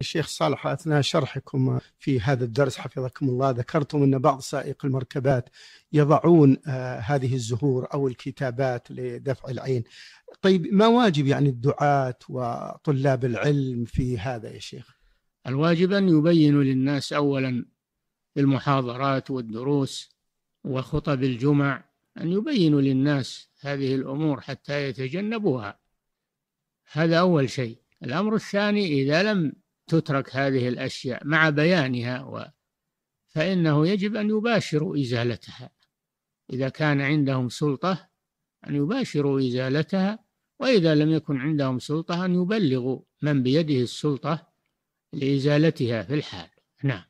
الشيخ صالح اثناء شرحكم في هذا الدرس حفظكم الله ذكرتم ان بعض سائق المركبات يضعون آه، هذه الزهور او الكتابات لدفع العين. طيب ما واجب يعني الدعاة وطلاب العلم في هذا يا شيخ؟ الواجب ان يبينوا للناس اولا المحاضرات والدروس وخطب الجمع ان يبينوا للناس هذه الامور حتى يتجنبوها. هذا اول شيء. الامر الثاني اذا لم تترك هذه الأشياء مع بيانها و فإنه يجب أن يباشروا إزالتها إذا كان عندهم سلطة أن يباشروا إزالتها وإذا لم يكن عندهم سلطة أن يبلغوا من بيده السلطة لإزالتها في الحال نعم